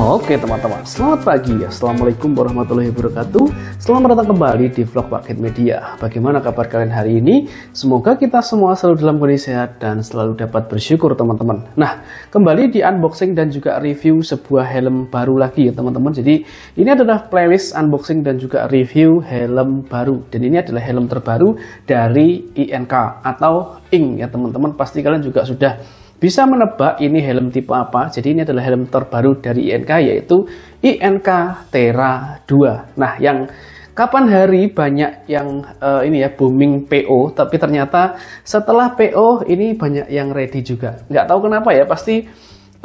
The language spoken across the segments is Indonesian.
Oke teman-teman, selamat pagi. Assalamualaikum warahmatullahi wabarakatuh. Selamat datang kembali di vlog Paket Media. Bagaimana kabar kalian hari ini? Semoga kita semua selalu dalam kondisi sehat dan selalu dapat bersyukur teman-teman. Nah, kembali di unboxing dan juga review sebuah helm baru lagi ya teman-teman. Jadi ini adalah playlist unboxing dan juga review helm baru. Dan ini adalah helm terbaru dari INK atau Ing ya teman-teman. Pasti kalian juga sudah bisa menebak ini helm tipe apa. Jadi ini adalah helm terbaru dari INK yaitu INK Terra 2. Nah, yang kapan hari banyak yang uh, ini ya booming PO, tapi ternyata setelah PO ini banyak yang ready juga. Nggak tahu kenapa ya, pasti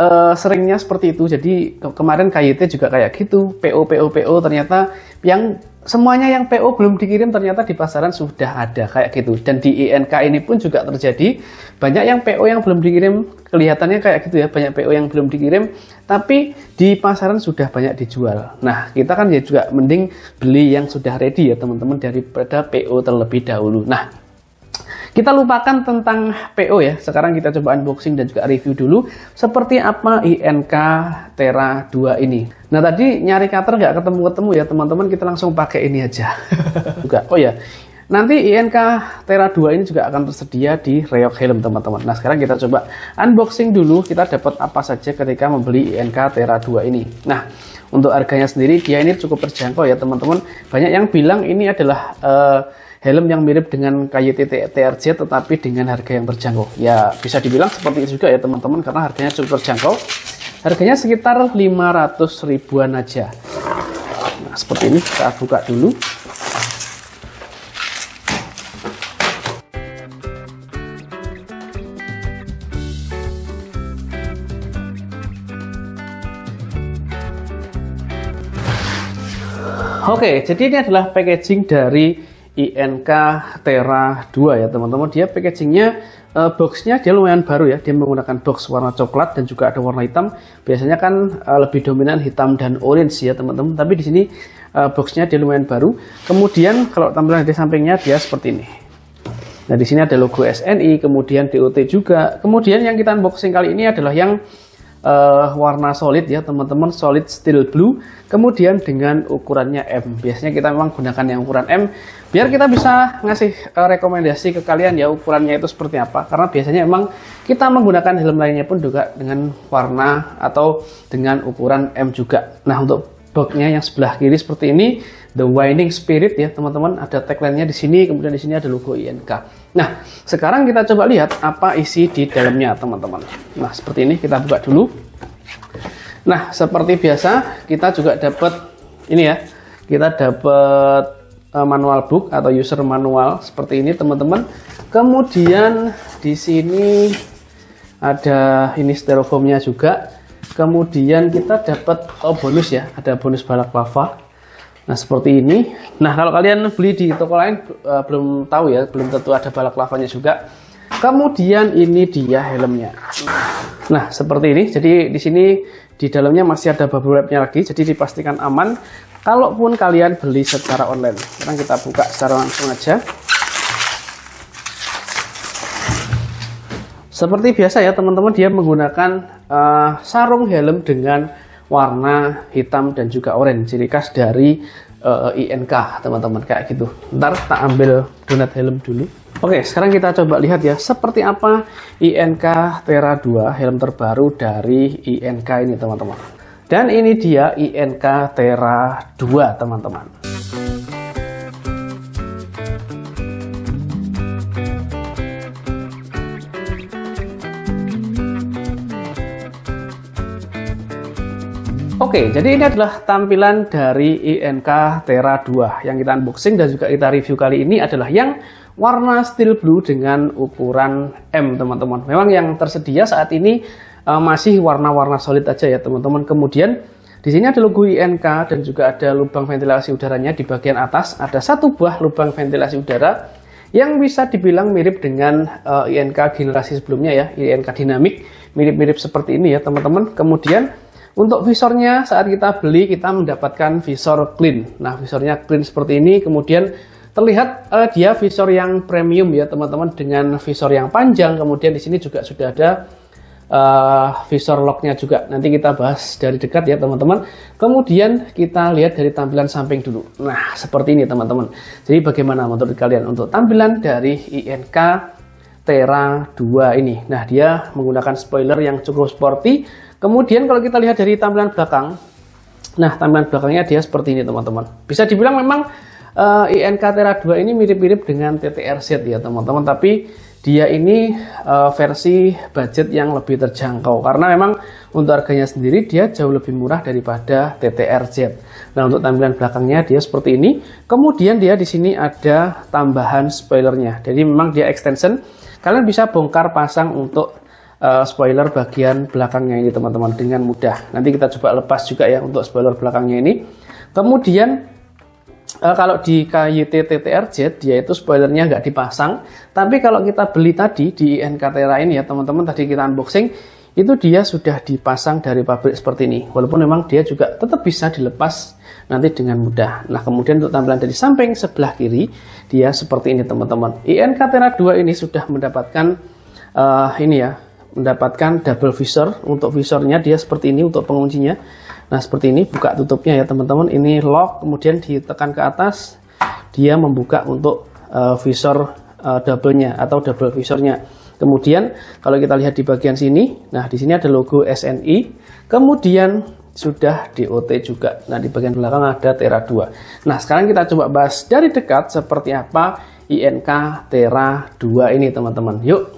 uh, seringnya seperti itu. Jadi ke kemarin KYT juga kayak gitu, PO PO PO ternyata yang semuanya yang PO belum dikirim ternyata di pasaran sudah ada kayak gitu dan di INK ini pun juga terjadi banyak yang PO yang belum dikirim kelihatannya kayak gitu ya banyak PO yang belum dikirim tapi di pasaran sudah banyak dijual nah kita kan ya juga mending beli yang sudah ready ya teman-teman daripada PO terlebih dahulu nah kita lupakan tentang PO ya. Sekarang kita coba unboxing dan juga review dulu seperti apa INK Terra 2 ini. Nah tadi nyari cutter nggak ketemu-ketemu ya teman-teman. Kita langsung pakai ini aja. juga. Oh ya, Nanti INK Terra 2 ini juga akan tersedia di Reog Helm teman-teman. Nah sekarang kita coba unboxing dulu kita dapat apa saja ketika membeli INK Terra 2 ini. Nah untuk harganya sendiri dia ini cukup terjangkau ya teman-teman. Banyak yang bilang ini adalah uh, helm yang mirip dengan KYT TRC tetapi dengan harga yang terjangkau. Ya, bisa dibilang seperti itu juga ya teman-teman karena harganya cukup terjangkau. Harganya sekitar 500 ribuan aja. Nah, seperti ini kita buka dulu. Oke, jadi ini adalah packaging dari INK Terra 2 ya teman-teman dia packagingnya uh, boxnya dia lumayan baru ya dia menggunakan box warna coklat dan juga ada warna hitam biasanya kan uh, lebih dominan hitam dan orange ya teman-teman tapi di sini uh, boxnya dia lumayan baru kemudian kalau tampilan di sampingnya dia seperti ini nah di sini ada logo SNI kemudian DOT juga kemudian yang kita unboxing kali ini adalah yang uh, warna solid ya teman-teman solid steel blue kemudian dengan ukurannya M biasanya kita memang gunakan yang ukuran M biar kita bisa ngasih uh, rekomendasi ke kalian ya ukurannya itu seperti apa karena biasanya memang kita menggunakan helm lainnya pun juga dengan warna atau dengan ukuran M juga nah untuk boxnya yang sebelah kiri seperti ini The Winding Spirit ya teman-teman ada tagline-nya di sini kemudian di sini ada logo INK. Nah sekarang kita coba lihat apa isi di dalamnya teman-teman. Nah seperti ini kita buka dulu. Nah seperti biasa kita juga dapat ini ya kita dapat eh, manual book atau user manual seperti ini teman-teman. Kemudian di sini ada ini styrofoamnya juga. Kemudian kita dapat oh bonus ya ada bonus balak lava Nah seperti ini. Nah kalau kalian beli di toko lain uh, belum tahu ya, belum tentu ada balak lavanya juga. Kemudian ini dia helmnya. Nah seperti ini. Jadi di sini di dalamnya masih ada bubble wrapnya lagi. Jadi dipastikan aman. Kalaupun kalian beli secara online. Sekarang kita buka secara langsung aja. Seperti biasa ya teman-teman dia menggunakan uh, sarung helm dengan warna hitam dan juga orange ciri khas dari uh, eh, INK teman-teman kayak gitu ntar kita ambil donat helm dulu Oke sekarang kita coba lihat ya seperti apa INK Terra 2 helm terbaru dari INK ini teman-teman dan ini dia INK Terra 2 teman-teman Oke, jadi ini adalah tampilan dari INK Terra 2 yang kita unboxing dan juga kita review kali ini adalah yang warna steel blue dengan ukuran M, teman-teman. Memang yang tersedia saat ini uh, masih warna-warna solid aja ya, teman-teman. Kemudian di sini ada logo INK dan juga ada lubang ventilasi udaranya di bagian atas. Ada satu buah lubang ventilasi udara yang bisa dibilang mirip dengan uh, eh, INK generasi sebelumnya ya, INK dinamik, mirip-mirip seperti ini ya, teman-teman. Kemudian untuk visornya saat kita beli kita mendapatkan visor clean. Nah visornya clean seperti ini kemudian terlihat uh, dia visor yang premium ya teman-teman dengan visor yang panjang kemudian di sini juga sudah ada uh, visor locknya juga nanti kita bahas dari dekat ya teman-teman kemudian kita lihat dari tampilan samping dulu nah seperti ini teman-teman jadi bagaimana menurut kalian untuk tampilan dari INK Terra 2 ini nah dia menggunakan spoiler yang cukup sporty Kemudian kalau kita lihat dari tampilan belakang, nah tampilan belakangnya dia seperti ini teman-teman. Bisa dibilang memang uh, eh, INK Terra 2 ini mirip-mirip dengan TTRZ ya teman-teman, tapi dia ini uh, versi budget yang lebih terjangkau karena memang untuk harganya sendiri dia jauh lebih murah daripada TTRZ. Nah untuk tampilan belakangnya dia seperti ini. Kemudian dia di sini ada tambahan spoilernya. Jadi memang dia extension. Kalian bisa bongkar pasang untuk uh, spoiler bagian belakangnya ini teman-teman dengan mudah. Nanti kita coba lepas juga ya untuk spoiler belakangnya ini. Kemudian uh, kalau di KYT TTRJ dia itu spoilernya nggak dipasang. Tapi kalau kita beli tadi di INKT ini ya teman-teman tadi kita unboxing itu dia sudah dipasang dari pabrik seperti ini walaupun memang dia juga tetap bisa dilepas nanti dengan mudah nah kemudian untuk tampilan dari samping sebelah kiri dia seperti ini teman-teman IN Katera 2 ini sudah mendapatkan uh, ini ya mendapatkan double visor untuk visornya dia seperti ini untuk penguncinya nah seperti ini buka tutupnya ya teman-teman ini lock kemudian ditekan ke atas dia membuka untuk uh, visor uh, double-nya atau double visornya kemudian kalau kita lihat di bagian sini nah di sini ada logo SNI kemudian sudah DOT juga nah di bagian belakang ada Tera 2 nah sekarang kita coba bahas dari dekat seperti apa INK Tera 2 ini teman-teman yuk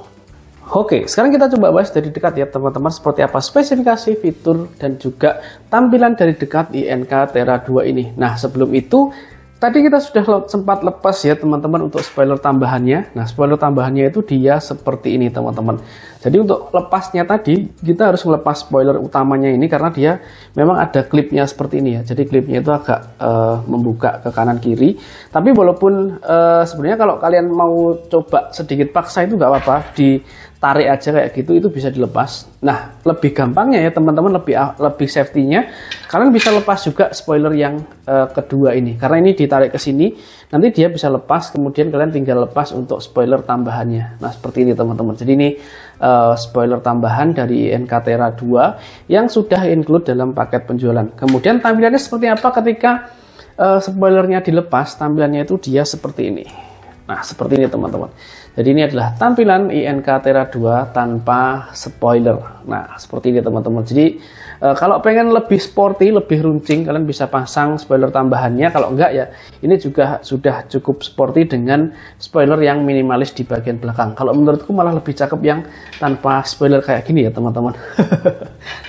Oke, sekarang kita coba bahas dari dekat ya teman-teman seperti apa spesifikasi fitur dan juga tampilan dari dekat INK Terra 2 ini. Nah, sebelum itu tadi kita sudah sempat lepas ya teman-teman untuk spoiler tambahannya. Nah, spoiler tambahannya itu dia seperti ini teman-teman. Jadi untuk lepasnya tadi kita harus melepas spoiler utamanya ini karena dia memang ada klipnya seperti ini ya. Jadi klipnya itu agak uh, membuka ke kanan kiri. Tapi walaupun uh, sebenarnya kalau kalian mau coba sedikit paksa itu nggak apa-apa, ditarik aja kayak gitu itu bisa dilepas. Nah lebih gampangnya ya teman-teman lebih ah, lebih safety-nya kalian bisa lepas juga spoiler yang uh, kedua ini karena ini ditarik ke sini nanti dia bisa lepas kemudian kalian tinggal lepas untuk spoiler tambahannya. Nah seperti ini teman-teman. Jadi ini uh, spoiler tambahan dari NKTRA 2 yang sudah include dalam paket penjualan. Kemudian tampilannya seperti apa ketika uh, spoilernya dilepas, tampilannya itu dia seperti ini. Nah, seperti ini teman-teman. Jadi ini adalah tampilan INK Tera 2 tanpa spoiler. Nah, seperti ini teman-teman. Jadi E, kalau pengen lebih sporty, lebih runcing, kalian bisa pasang spoiler tambahannya. Kalau enggak ya, ini juga sudah cukup sporty dengan spoiler yang minimalis di bagian belakang. Kalau menurutku malah lebih cakep yang tanpa spoiler kayak gini ya teman-teman.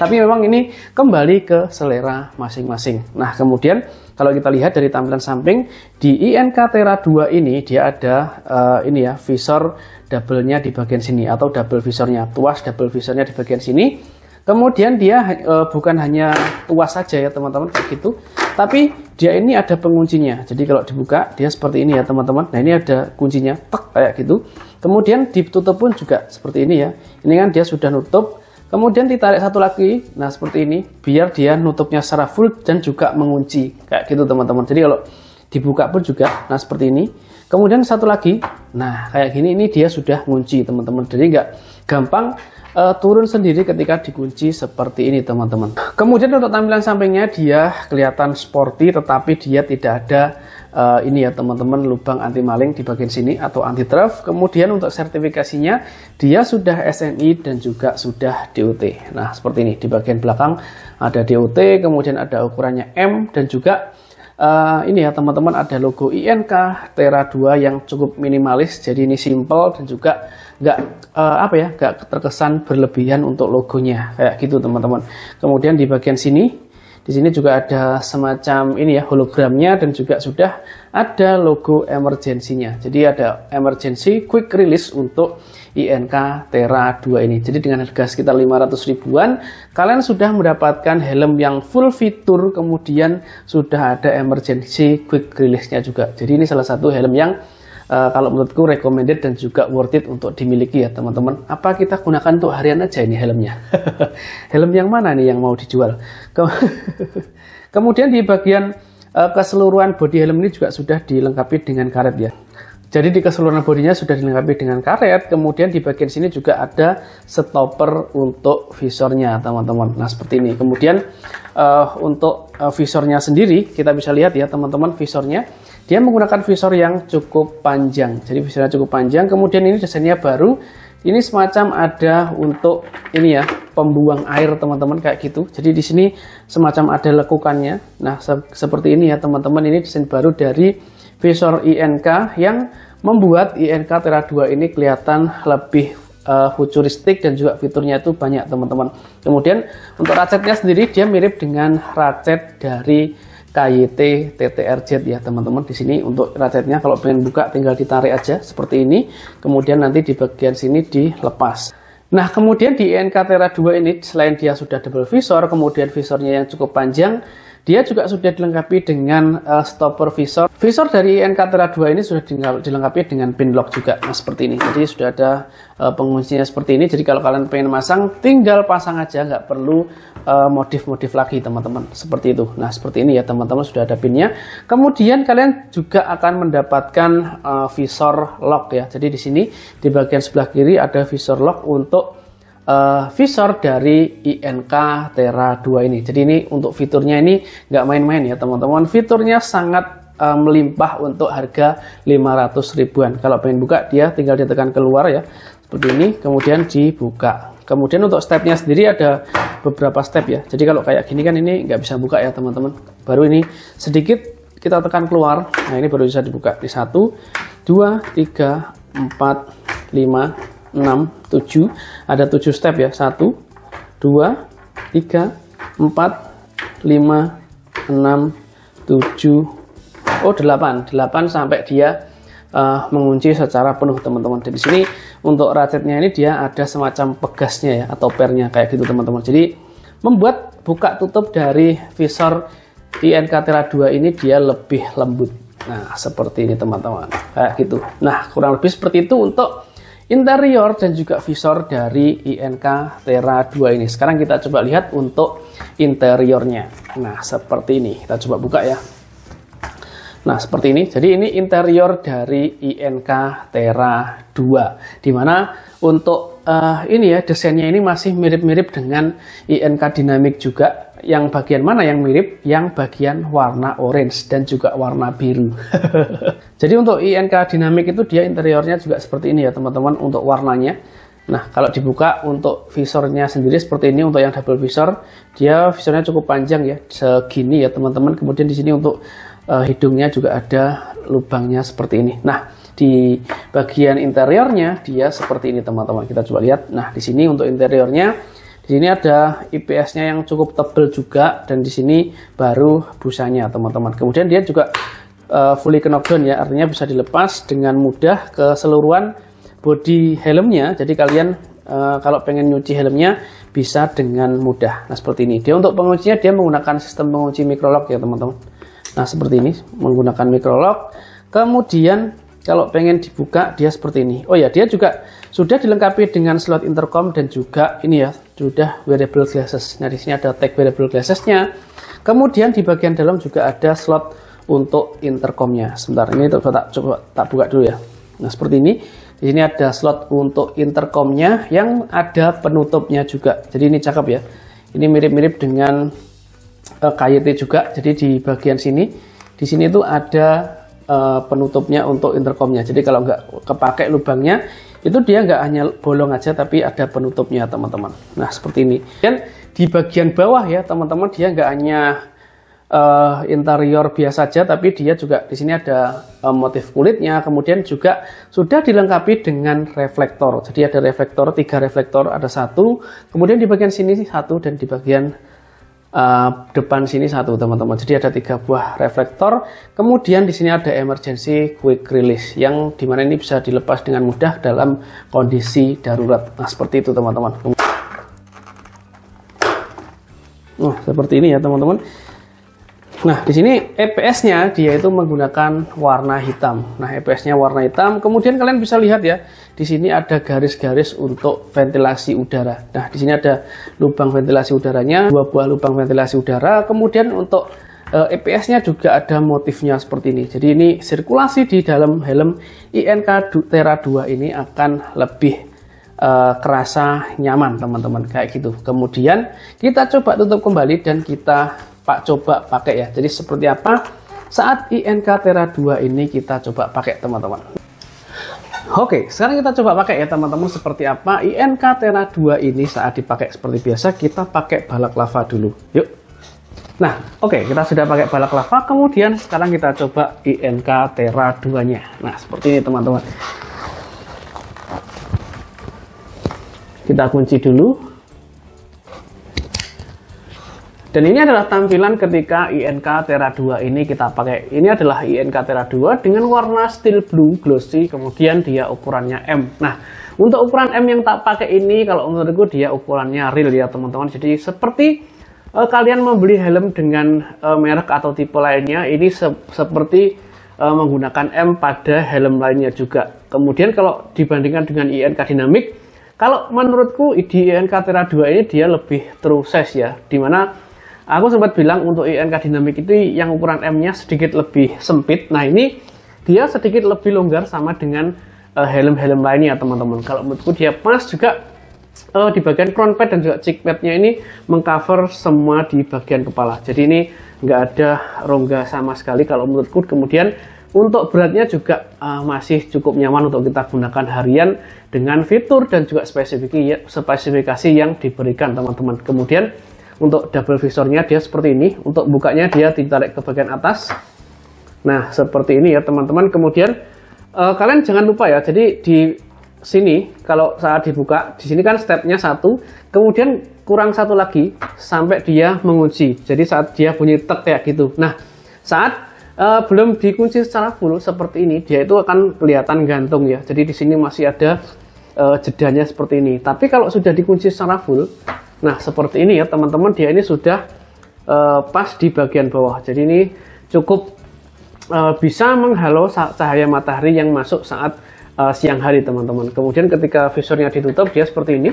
Tapi memang ini kembali ke selera masing-masing. Nah kemudian kalau kita lihat dari tampilan samping di INK Terra 2 ini dia ada uh, ini ya visor double-nya di bagian sini atau double visornya, tuas double visornya di bagian sini Kemudian dia e, bukan hanya tua saja ya teman-teman kayak gitu, tapi dia ini ada penguncinya. Jadi kalau dibuka dia seperti ini ya teman-teman. Nah ini ada kuncinya, tek kayak gitu. Kemudian ditutup pun juga seperti ini ya. Ini kan dia sudah nutup. Kemudian ditarik satu lagi, nah seperti ini, biar dia nutupnya secara full dan juga mengunci kayak gitu teman-teman. Jadi kalau dibuka pun juga, nah seperti ini. Kemudian satu lagi, nah kayak gini ini dia sudah mengunci teman-teman. Jadi nggak gampang uh, turun sendiri ketika dikunci seperti ini teman-teman kemudian untuk tampilan sampingnya dia kelihatan sporty tetapi dia tidak ada uh, ini ya teman-teman lubang anti maling di bagian sini atau anti theft kemudian untuk sertifikasinya dia sudah SNI dan juga sudah DOT nah seperti ini di bagian belakang ada DOT kemudian ada ukurannya M dan juga uh, ini ya teman-teman ada logo INK Tera 2 yang cukup minimalis jadi ini simple dan juga nggak uh, apa ya nggak terkesan berlebihan untuk logonya kayak gitu teman-teman kemudian di bagian sini di sini juga ada semacam ini ya hologramnya dan juga sudah ada logo emergensinya jadi ada emergency quick release untuk INK Terra 2 ini. Jadi dengan harga sekitar 500 ribuan, kalian sudah mendapatkan helm yang full fitur, kemudian sudah ada emergency quick release-nya juga. Jadi ini salah satu helm yang Eh, kalau menurutku recommended dan juga worth it untuk dimiliki ya teman-teman. Apa kita gunakan untuk harian aja ini helmnya? Helm yang mana nih yang mau dijual? Kemudian di bagian eh, keseluruhan body helm ini juga sudah dilengkapi dengan karet ya. Jadi di keseluruhan bodinya sudah dilengkapi dengan karet, kemudian di bagian sini juga ada stopper untuk visornya, teman-teman. Nah, seperti ini. Kemudian uh, untuk uh, visornya sendiri, kita bisa lihat ya, teman-teman, visornya dia menggunakan visor yang cukup panjang. Jadi visornya cukup panjang. Kemudian ini desainnya baru. Ini semacam ada untuk ini ya, pembuang air teman-teman kayak gitu. Jadi di sini semacam ada lekukannya. Nah, se seperti ini ya teman-teman. Ini desain baru dari visor INK yang membuat INK Terra 2 ini kelihatan lebih uh, futuristik dan juga fiturnya itu banyak teman-teman. Kemudian untuk ratchetnya sendiri dia mirip dengan ratchet dari KYT TTRZ ya teman-teman di sini untuk ratetnya kalau pengen buka tinggal ditarik aja seperti ini kemudian nanti di bagian sini dilepas Nah, kemudian di INK Tera 2 ini selain dia sudah double visor, kemudian visornya yang cukup panjang, dia juga sudah dilengkapi dengan uh, stopper visor. Visor dari Encantera 2 ini sudah dilengkapi dengan pin lock juga nah, seperti ini. Jadi sudah ada uh, eh, penguncinya seperti ini. Jadi kalau kalian pengen masang, tinggal pasang aja, nggak perlu eh, modif-modif uh, lagi teman-teman. Seperti itu. Nah seperti ini ya teman-teman sudah ada pinnya. Kemudian kalian juga akan mendapatkan uh, visor lock ya. Jadi di sini di bagian sebelah kiri ada visor lock untuk uh, visor dari INK Terra 2 ini. Jadi ini untuk fiturnya ini nggak main-main ya teman-teman. Fiturnya sangat uh, melimpah untuk harga 500 ribuan. Kalau pengen buka dia tinggal ditekan keluar ya seperti ini kemudian dibuka. Kemudian untuk stepnya sendiri ada beberapa step ya. Jadi kalau kayak gini kan ini nggak bisa buka ya teman-teman. Baru ini sedikit kita tekan keluar. Nah ini baru bisa dibuka di satu, dua, tiga, empat, lima, 6, 7. Ada 7 step ya. 1, 2, 3, 4, 5, 6, 7, oh 8. 8 sampai dia uh, mengunci secara penuh teman-teman. Jadi sini untuk ratchetnya ini dia ada semacam pegasnya ya atau pernya kayak gitu teman-teman. Jadi membuat buka tutup dari visor TNK Tera 2 ini dia lebih lembut. Nah, seperti ini teman-teman. Kayak gitu. Nah, kurang lebih seperti itu untuk interior dan juga visor dari INK Terra 2 ini. Sekarang kita coba lihat untuk interiornya. Nah, seperti ini. Kita coba buka ya. Nah, seperti ini. Jadi ini interior dari INK Terra 2. Dimana untuk uh, ini ya, desainnya ini masih mirip-mirip dengan INK Dynamic juga yang bagian mana yang mirip? Yang bagian warna orange dan juga warna biru. Jadi untuk INK dinamik itu dia interiornya juga seperti ini ya teman-teman untuk warnanya. Nah kalau dibuka untuk visornya sendiri seperti ini untuk yang double visor dia visornya cukup panjang ya segini ya teman-teman. Kemudian di sini untuk uh, hidungnya juga ada lubangnya seperti ini. Nah di bagian interiornya dia seperti ini teman-teman. Kita coba lihat. Nah di sini untuk interiornya di sini ada IPS-nya yang cukup tebal juga dan di sini baru busanya teman-teman. Kemudian dia juga uh, fully knockdown ya, artinya bisa dilepas dengan mudah keseluruhan body helmnya. Jadi kalian uh, kalau pengen nyuci helmnya bisa dengan mudah. Nah seperti ini. Dia untuk penguncinya dia menggunakan sistem pengunci mikrolog ya teman-teman. Nah seperti ini menggunakan mikrolog. Kemudian kalau pengen dibuka dia seperti ini. Oh ya dia juga sudah dilengkapi dengan slot intercom dan juga ini ya sudah variable glasses Nah, di sini ada tag variable nya Kemudian di bagian dalam juga ada slot untuk intercomnya. Sebentar, ini coba tak, coba tak buka dulu ya. Nah, seperti ini. Di sini ada slot untuk intercomnya yang ada penutupnya juga. Jadi ini cakep ya. Ini mirip-mirip dengan uh, e, KYT juga. Jadi di bagian sini, di sini itu ada uh, penutupnya untuk intercomnya. Jadi kalau nggak kepake lubangnya, itu dia nggak hanya bolong aja tapi ada penutupnya teman-teman nah seperti ini dan di bagian bawah ya teman-teman dia nggak hanya uh, interior biasa saja tapi dia juga di sini ada uh, motif kulitnya kemudian juga sudah dilengkapi dengan reflektor jadi ada reflektor tiga reflektor ada satu kemudian di bagian sini satu dan di bagian uh, depan sini satu teman-teman. Jadi ada tiga buah reflektor. Kemudian di sini ada emergency quick release yang dimana ini bisa dilepas dengan mudah dalam kondisi darurat. Nah seperti itu teman-teman. Nah seperti ini ya teman-teman. Nah, di sini EPS-nya dia itu menggunakan warna hitam. Nah, EPS-nya warna hitam. Kemudian kalian bisa lihat ya, di sini ada garis-garis untuk ventilasi udara. Nah, di sini ada lubang ventilasi udaranya, dua buah lubang ventilasi udara. Kemudian untuk EPS-nya eh, e juga ada motifnya seperti ini. Jadi ini sirkulasi di dalam helm INK Terra 2 ini akan lebih uh, kerasa nyaman, teman-teman, kayak gitu. Kemudian kita coba tutup kembali dan kita Pak coba pakai ya. Jadi seperti apa saat INK Terra 2 ini kita coba pakai teman-teman. Oke, sekarang kita coba pakai ya teman-teman seperti apa INK Terra 2 ini saat dipakai seperti biasa kita pakai balak lava dulu. Yuk. Nah, oke, okay, kita sudah pakai balak lava, kemudian sekarang kita coba INK Terra 2-nya. Nah, seperti ini teman-teman. Kita kunci dulu, dan ini adalah tampilan ketika INK Terra 2 ini kita pakai. Ini adalah INK Terra 2 dengan warna steel blue glossy, kemudian dia ukurannya M. Nah, untuk ukuran M yang tak pakai ini, kalau menurutku dia ukurannya real ya teman-teman. Jadi seperti uh, kalian membeli helm dengan uh, merek atau tipe lainnya, ini se seperti uh, menggunakan M pada helm lainnya juga. Kemudian kalau dibandingkan dengan INK Dynamic, kalau menurutku di INK Terra 2 ini dia lebih true size ya, dimana Aku sempat bilang untuk INK dinamik itu yang ukuran M-nya sedikit lebih sempit. Nah ini dia sedikit lebih longgar sama dengan eh, helm-helm uh, lainnya teman-teman. Kalau menurutku dia pas juga uh, di bagian crown pad dan juga cheek pad-nya ini mengcover semua di bagian kepala. Jadi ini nggak ada rongga sama sekali kalau menurutku. Kemudian untuk beratnya juga uh, masih cukup nyaman untuk kita gunakan harian dengan fitur dan juga ya, spesifikasi yang diberikan teman-teman. Kemudian untuk double visornya dia seperti ini. Untuk bukanya dia ditarik ke bagian atas. Nah, seperti ini ya teman-teman. Kemudian eh, kalian jangan lupa ya. Jadi di sini kalau saat dibuka, di sini kan stepnya satu, kemudian kurang satu lagi sampai dia mengunci. Jadi saat dia bunyi tek kayak gitu. Nah, saat uh, belum dikunci secara full seperti ini, dia itu akan kelihatan gantung ya. Jadi di sini masih ada uh, jedanya seperti ini. Tapi kalau sudah dikunci secara full, nah seperti ini ya teman-teman, dia ini sudah uh, pas di bagian bawah. Jadi ini cukup uh, bisa menghalau cahaya matahari yang masuk saat uh, siang hari teman-teman. Kemudian ketika visornya ditutup, dia seperti ini.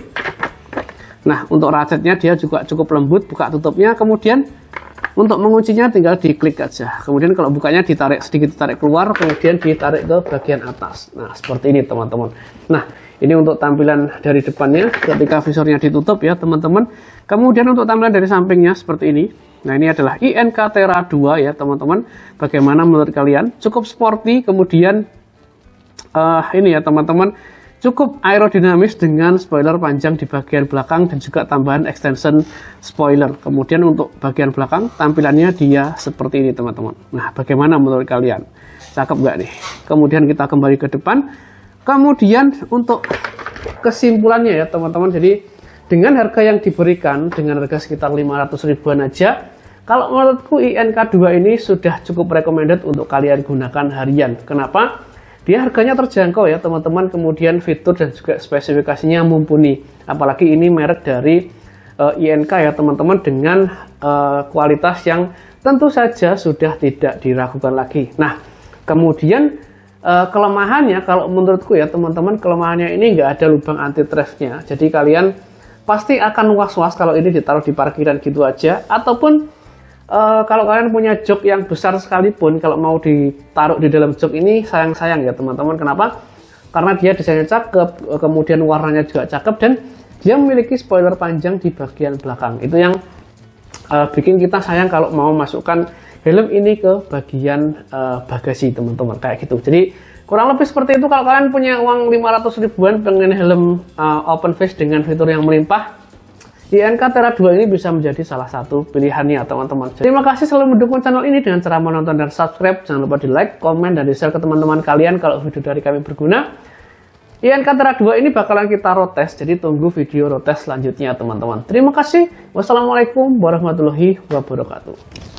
Nah, untuk racetnya dia juga cukup lembut, buka tutupnya. Kemudian untuk menguncinya tinggal diklik aja. Kemudian kalau bukanya ditarik sedikit, tarik keluar, kemudian ditarik ke bagian atas. Nah, seperti ini teman-teman. Nah, ini untuk tampilan dari depannya ketika visornya ditutup ya teman-teman. Kemudian untuk tampilan dari sampingnya seperti ini. Nah ini adalah INK Terra 2 ya teman-teman. Bagaimana menurut kalian? Cukup sporty kemudian uh, ini ya teman-teman. Cukup aerodinamis dengan spoiler panjang di bagian belakang dan juga tambahan extension spoiler. Kemudian untuk bagian belakang tampilannya dia seperti ini teman-teman. Nah bagaimana menurut kalian? Cakep nggak nih? Kemudian kita kembali ke depan. Kemudian untuk kesimpulannya ya teman-teman, jadi dengan harga yang diberikan dengan harga sekitar 500 ribuan aja, kalau menurutku INK2 ini sudah cukup recommended untuk kalian gunakan harian. Kenapa? Dia harganya terjangkau ya teman-teman, kemudian fitur dan juga spesifikasinya mumpuni. Apalagi ini merek dari uh, eh, INK ya teman-teman dengan uh, kualitas yang tentu saja sudah tidak diragukan lagi. Nah, kemudian Eh, kelemahannya kalau menurutku ya teman-teman kelemahannya ini nggak ada lubang anti theft Jadi kalian pasti akan was-was kalau ini ditaruh di parkiran gitu aja ataupun uh, kalau kalian punya jok yang besar sekalipun kalau mau ditaruh di dalam jok ini sayang-sayang ya teman-teman. Kenapa? Karena dia desainnya cakep, eh, kemudian warnanya juga cakep dan dia memiliki spoiler panjang di bagian belakang. Itu yang uh, bikin kita sayang kalau mau masukkan helm ini ke bagian uh, bagasi teman-teman kayak gitu jadi kurang lebih seperti itu kalau kalian punya uang 500 ribuan pengen helm uh, open face dengan fitur yang melimpah INK Terra 2 ini bisa menjadi salah satu pilihannya teman-teman. Terima kasih selalu mendukung channel ini dengan cara menonton dan subscribe. Jangan lupa di like, komen, dan di share ke teman-teman kalian kalau video dari kami berguna. INK Terra 2 ini bakalan kita rotes, jadi tunggu video rotes selanjutnya teman-teman. Terima kasih. Wassalamualaikum warahmatullahi wabarakatuh.